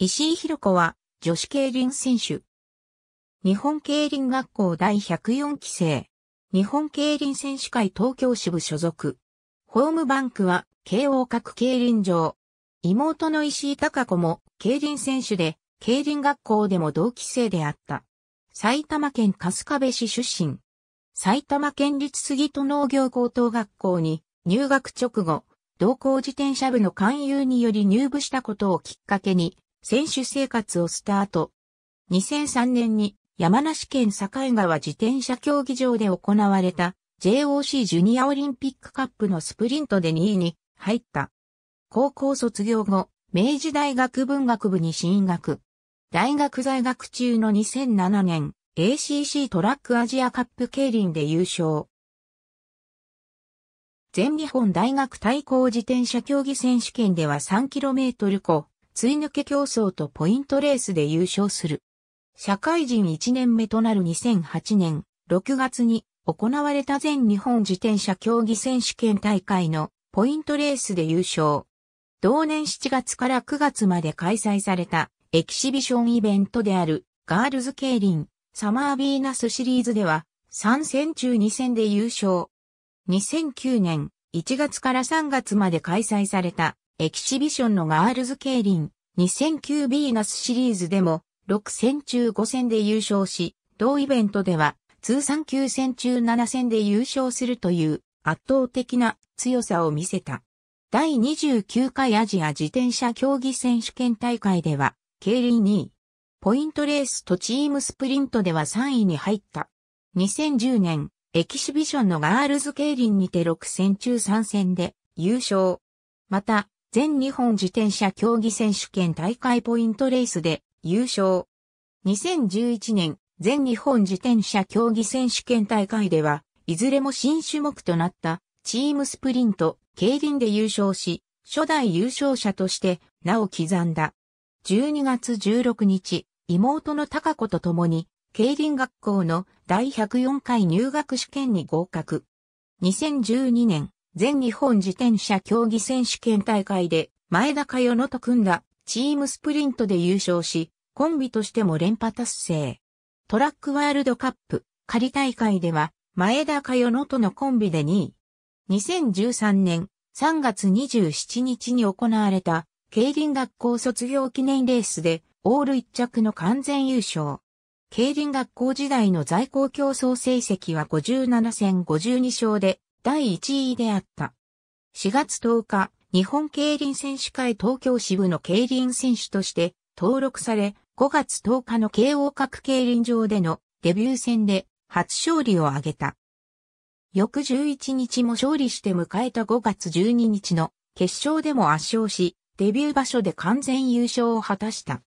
石井博子は女子競輪選手。日本競輪学校第104期生。日本競輪選手会東京支部所属。ホームバンクは慶応各競輪場。妹の石井隆子も競輪選手で、競輪学校でも同期生であった。埼玉県春日部市出身。埼玉県立杉戸農業高等学校に入学直後、同校自転車部の勧誘により入部したことをきっかけに、選手生活をスタート。2003年に山梨県境川自転車競技場で行われた JOC ジュニアオリンピックカップのスプリントで2位に入った。高校卒業後、明治大学文学部に進学。大学在学中の2007年、ACC トラックアジアカップ競輪で優勝。全日本大学対抗自転車競技選手権では 3km 個追抜け競争とポイントレースで優勝する。社会人1年目となる2008年6月に行われた全日本自転車競技選手権大会のポイントレースで優勝。同年7月から9月まで開催されたエキシビションイベントであるガールズ競輪サマービーナスシリーズでは3戦中2戦で優勝。2009年1月から3月まで開催されたエキシビションのガールズ競輪 2009B ーナスシリーズでも6戦中5戦で優勝し、同イベントでは通算9戦中7戦で優勝するという圧倒的な強さを見せた。第29回アジア自転車競技選手権大会では、競輪2位。ポイントレースとチームスプリントでは3位に入った。2010年、エキシビションのガールズ競輪にて6戦中3戦で優勝。また、全日本自転車競技選手権大会ポイントレースで優勝。2011年、全日本自転車競技選手権大会では、いずれも新種目となったチームスプリント、競輪で優勝し、初代優勝者として名を刻んだ。12月16日、妹の高子と共に、競輪学校の第104回入学試験に合格。2012年、全日本自転車競技選手権大会で前田佳代のと組んだチームスプリントで優勝し、コンビとしても連覇達成。トラックワールドカップ仮大会では前田佳代のとのコンビで2位。2013年3月27日に行われた競輪学校卒業記念レースでオール1着の完全優勝。競輪学校時代の在校競争成績は57戦52勝で第1位であった。4月10日、日本競輪選手会東京支部の競輪選手として登録され、5月10日の慶応各競輪場でのデビュー戦で初勝利を挙げた。翌11日も勝利して迎えた5月12日の決勝でも圧勝し、デビュー場所で完全優勝を果たした。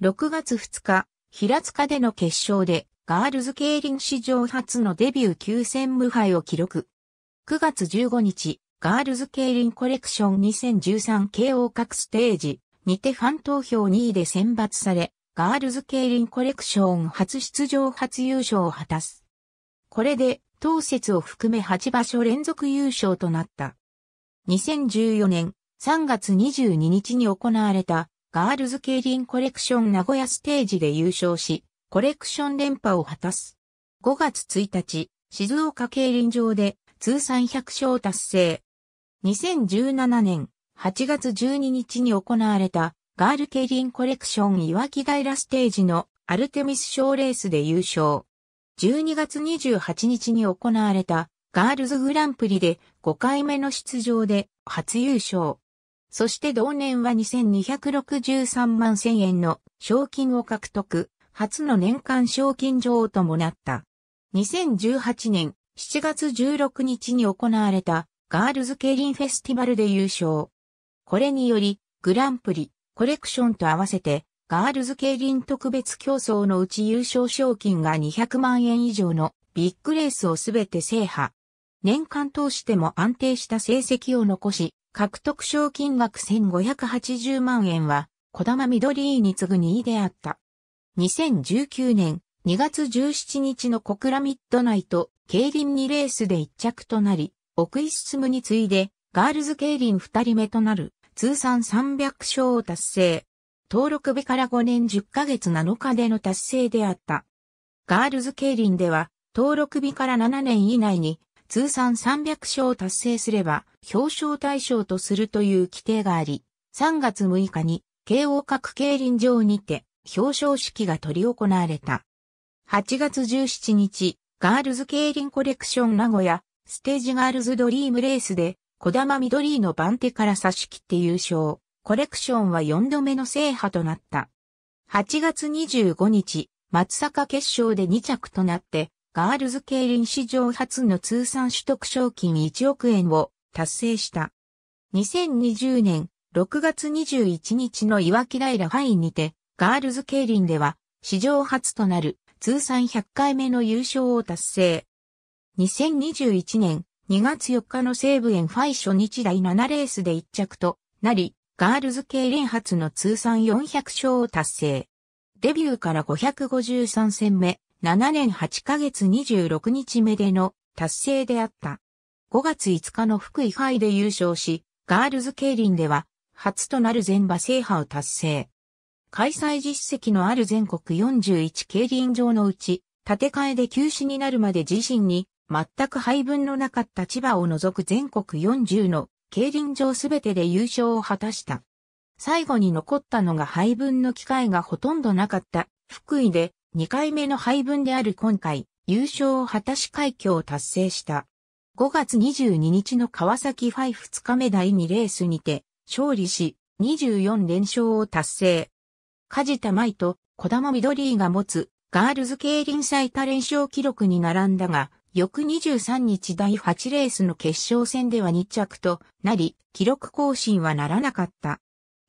6月2日、平塚での決勝でガールズ競輪史上初のデビュー9戦無敗を記録。9月15日、ガールズ競輪コレクション 2013KO 各ステージにてファン投票2位で選抜され、ガールズ競輪コレクション初出場初優勝を果たす。これで、当節を含め8場所連続優勝となった。2014年3月22日に行われたガールズ競輪コレクション名古屋ステージで優勝し、コレクション連覇を果たす。5月1日、静岡競輪場で通算100勝達成。2017年8月12日に行われたガールケリンコレクション岩木平ステージのアルテミス賞レースで優勝。12月28日に行われたガールズグランプリで5回目の出場で初優勝。そして同年は2263万1000円の賞金を獲得、初の年間賞金女王ともなった。2018年7月16日に行われたガールズケイリンフェスティバルで優勝。これにより、グランプリ、コレクションと合わせて、ガールズケリン特別競争のうち優勝賞金が200万円以上のビッグレースをすべて制覇。年間通しても安定した成績を残し、獲得賞金額1580万円は、小玉緑井に次ぐ2位であった。2019年2月17日の小倉ミッドナイト競輪2レースで1着となり、奥井進に次いで、ガールズ競輪2人目となる、通算300勝を達成。登録日から5年10ヶ月7日での達成であった。ガールズ競輪では、登録日から7年以内に、通算300勝を達成すれば、表彰対象とするという規定があり、3月6日に、慶応各競輪場にて、表彰式が執り行われた。8月17日、ガールズ競輪コレクション名古屋、ステージガールズドリームレースで、小玉緑の番手から差し切って優勝。コレクションは4度目の制覇となった。8月25日、松坂決勝で2着となって、ガールズ競輪史上初の通算取得賞金1億円を達成した。2020年6月21日の岩木平ハイにて、ガールズ競輪では、史上初となる通算100回目の優勝を達成。2021年2月4日の西武園ファイ初日第7レースで1着となり、ガールズ系連発の通算400勝を達成。デビューから553戦目、7年8ヶ月26日目での達成であった。5月5日の福井杯で優勝し、ガールズ競輪では初となる全馬制覇を達成。開催実績のある全国41競輪場のうち、建て替えで休止になるまで自身に全く配分のなかった千葉を除く全国40の競輪場すべてで優勝を果たした。最後に残ったのが配分の機会がほとんどなかった福井で2回目の配分である今回優勝を果たし快挙を達成した。5月22日の川崎ファイ2日目第2レースにて勝利し24連勝を達成。梶田舞と小玉緑が持つガールズ競輪最多連勝記録に並んだが、翌23日第8レースの決勝戦では2着となり、記録更新はならなかった。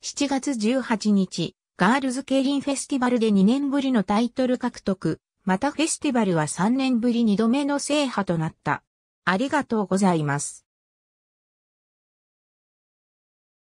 7月18日、ガールズ競輪フェスティバルで2年ぶりのタイトル獲得、またフェスティバルは3年ぶり2度目の制覇となった。ありがとうございます。